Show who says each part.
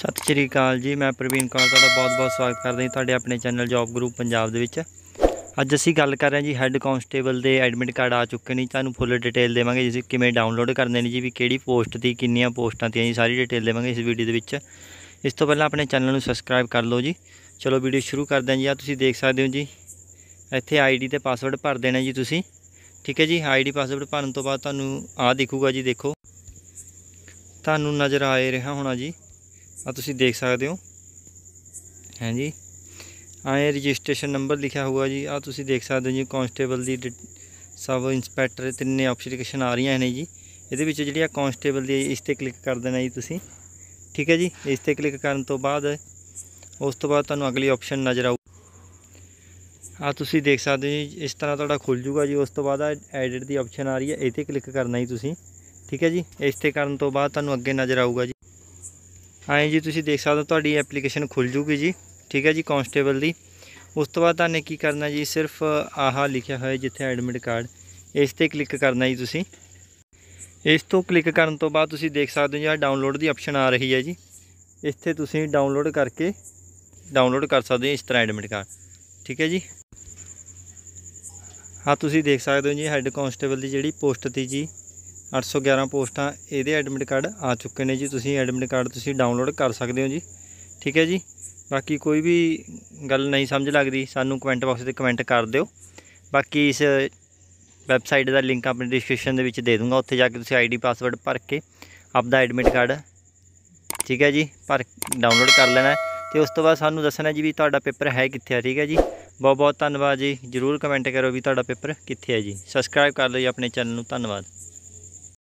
Speaker 1: ਸਤਿ ਸ਼੍ਰੀ ਅਕਾਲ ਜੀ ਮੈਂ ਪ੍ਰਵੀਨ ਕੌਰ ਤੁਹਾਡਾ ਬਹੁਤ-ਬਹੁਤ ਸਵਾਗਤ ਕਰਦਾ ਹਾਂ ਤੁਹਾਡੇ ਆਪਣੇ ਚੈਨਲ ਜੌਬ ਗਰੁੱਪ ਪੰਜਾਬ ਦੇ ਵਿੱਚ ਅੱਜ ਅਸੀਂ ਗੱਲ ਕਰ ਰਹੇ ਹਾਂ ਜੀ ਹੈੱਡ ਕਾਂਸਟੇਬਲ ਦੇ ਐਡਮਿਟ ਕਾਰਡ ਆ ਚੁੱਕੇ ਨੇ ਤੁਹਾਨੂੰ ਫੁੱਲ ਡਿਟੇਲ ਦੇਵਾਂਗੇ ਜਿਸ ਕਿਵੇਂ ਡਾਊਨਲੋਡ ਕਰਨੇ ਨੇ ਜੀ ਵੀ ਕਿਹੜੀ ਪੋਸਟ ਦੀ ਕਿੰਨੀਆਂ ਪੋਸਟਾਂ ਤੇ ਜੀ ਸਾਰੀ ਡਿਟੇਲ ਦੇਵਾਂਗੇ ਇਸ ਵੀਡੀਓ ਦੇ ਵਿੱਚ ਇਸ ਤੋਂ ਪਹਿਲਾਂ ਆਪਣੇ ਚੈਨਲ ਨੂੰ ਸਬਸਕ੍ਰਾਈਬ ਕਰ ਲਓ ਜੀ ਚਲੋ ਵੀਡੀਓ ਸ਼ੁਰੂ ਕਰਦੇ ਹਾਂ ਜੀ ਆ ਤੁਸੀਂ ਦੇਖ ਸਕਦੇ ਹੋ ਜੀ ਇੱਥੇ ਆਈਡੀ ਤੇ ਪਾਸਵਰਡ ਭਰ ਦੇਣਾ ਜੀ ਤੁਸੀਂ ਠੀਕ ਹੈ ਜੀ ਆਈਡੀ ਪਾਸਵਰਡ ਭਰਨ ਤੋਂ ਬਾਅਦ ਤੁਹਾਨੂੰ ਆ ਦਿਖੂਗਾ ਜੀ ਦੇਖੋ ਤੁਹਾਨੂੰ ਨਜ਼ਰ ਆਏ ਰਿਹਾ ਹੋਣਾ ਜੀ ਆ ਤੁਸੀਂ ਦੇਖ ਸਕਦੇ ਹੋ ਹਾਂਜੀ ਜੀ ਇਹ ਰਜਿਸਟ੍ਰੇਸ਼ਨ ਨੰਬਰ ਲਿਖਿਆ ਹੋਊਗਾ ਜੀ ਆ ਤੁਸੀਂ ਦੇਖ ਸਕਦੇ ਹੋ ਜੀ ਕਾਂਸਟੇਬਲ ਦੀ ਸਬ ਇੰਸਪੈਕਟਰ ਤਿੰਨੇ ਆਪਸ਼ਨ ਆ ਰਹੀਆਂ ਨੇ ਜੀ ਇਹਦੇ ਵਿੱਚ ਜਿਹੜੀ ਆ ਕਾਂਸਟੇਬਲ ਦੀ ਇਸ ਤੇ ਕਲਿੱਕ ਕਰ ਦੇਣਾ ਜੀ ਤੁਸੀਂ ਠੀਕ ਹੈ ਜੀ ਇਸ ਤੇ ਕਲਿੱਕ ਕਰਨ ਤੋਂ ਬਾਅਦ ਉਸ ਤੋਂ ਬਾਅਦ ਤੁਹਾਨੂੰ ਅਗਲੀ ਆਪਸ਼ਨ ਨਜ਼ਰ ਆਊ ਆ ਤੁਸੀਂ ਦੇਖ ਸਕਦੇ ਹੋ ਜੀ ਇਸ ਤਰ੍ਹਾਂ ਤੁਹਾਡਾ ਖੁੱਲ ਜੂਗਾ ਜੀ ਉਸ ਤੋਂ ਬਾਅਦ ਐਡਿਟ ਦੀ ਆਪਸ਼ਨ ਆ ਰਹੀ ਹੈ ਇਹ ਤੇ ਕਲਿੱਕ ਕਰਨਾ ਜੀ ਤੁਸੀਂ ਠੀਕ ਹੈ ਜੀ ਇਸ ਤੇ ਕਰਨ ਤੋਂ ਬਾਅਦ ਤੁਹਾਨੂੰ ਅੱਗੇ ਨਜ਼ਰ ਆਊਗਾ ਜੀ ਐਂ ਜੀ ਤੁਸੀਂ ਦੇਖ ਸਕਦੇ ਹੋ ਤੁਹਾਡੀ ਐਪਲੀਕੇਸ਼ਨ ਖੁੱਲ ਜੂਗੀ ਜੀ ਠੀਕ ਹੈ ਜੀ ਕਨਸਟੇਬਲ ਦੀ ਉਸ ਤੋਂ ਬਾਅਦ ਤੁਹਾਨੂੰ ਕੀ ਕਰਨਾ ਜੀ ਸਿਰਫ ਆਹ ਲਿਖਿਆ ਹੋਇਆ ਜਿੱਥੇ ਐਡਮਿਟ ਕਾਰਡ ਇਸ ਤੇ ਕਲਿੱਕ ਕਰਨਾ ਜੀ ਤੁਸੀਂ ਇਸ ਤੋਂ ਕਲਿੱਕ ਕਰਨ ਤੋਂ ਬਾਅਦ ਤੁਸੀਂ ਦੇਖ ਸਕਦੇ ਹੋ ਜੀ ਆ ਡਾਊਨਲੋਡ ਦੀ ਆਪਸ਼ਨ ਆ ਰਹੀ ਹੈ ਜੀ ਇੱਥੇ ਤੁਸੀਂ ਡਾਊਨਲੋਡ ਕਰਕੇ ਡਾਊਨਲੋਡ ਕਰ ਸਕਦੇ ਹੋ ਇਸ ਤਰ੍ਹਾਂ ਐਡਮਿਟ ਕਾਰਡ ਠੀਕ ਹੈ ਜੀ ਹਾਂ ਤੁਸੀਂ ਦੇਖ ਸਕਦੇ ਹੋ ਜੀ ਹੈੱਡ ਕਨਸਟੇਬਲ ਦੀ ਜਿਹੜੀ ਪੋਸਟ ਤੀ ਜੀ 811 ਪੋਸਟਾਂ ਇਹਦੇ ਐਡਮਿਟ ਕਾਰਡ ਆ ਚੁੱਕੇ ਨੇ ਜੀ ਤੁਸੀਂ ਐਡਮਿਟ ਕਾਰਡ ਤੁਸੀਂ ਡਾਊਨਲੋਡ ਕਰ ਸਕਦੇ ਹੋ ਜੀ ਠੀਕ ਹੈ ਜੀ ਬਾਕੀ ਕੋਈ ਵੀ ਗੱਲ ਨਹੀਂ ਸਮਝ ਲੱਗਦੀ ਸਾਨੂੰ ਕਮੈਂਟ ਬਾਕਸ ਤੇ ਕਮੈਂਟ ਕਰ ਦਿਓ ਬਾਕੀ ਇਸ ਵੈਬਸਾਈਟ ਦਾ ਲਿੰਕ ਆਪਣੀ ਡਿਸਕ੍ਰਿਪਸ਼ਨ ਦੇ ਵਿੱਚ ਦੇ ਦੂੰਗਾ ਉੱਥੇ ਜਾ ਕੇ ਤੁਸੀਂ ਆਈਡੀ ਪਾਸਵਰਡ ਭਰ ਕੇ ਆਪਦਾ ਐਡਮਿਟ ਕਾਰਡ ਠੀਕ ਹੈ ਜੀ ਭਰ ਡਾਊਨਲੋਡ ਕਰ ਲੈਣਾ ਤੇ ਉਸ ਤੋਂ ਬਾਅਦ ਸਾਨੂੰ ਦੱਸਣਾ ਜੀ ਵੀ ਤੁਹਾਡਾ ਪੇਪਰ ਹੈ ਕਿੱਥੇ ਆ ਠੀਕ ਹੈ ਜੀ ਬਹੁਤ ਬਹੁਤ ਧੰਨਵਾਦ ਜੀ ਜਰੂਰ ਕਮੈਂਟ ਕਰੋ ਵੀ ਤੁਹਾਡਾ ਪੇਪਰ ਕਿੱਥੇ ਹੈ ਜੀ ਸਬਸਕ੍ਰਾਈਬ ਕਰ ਲਓ ਜੀ ਆਪਣੇ ਚੈਨਲ ਨੂੰ ਧੰਨਵਾਦ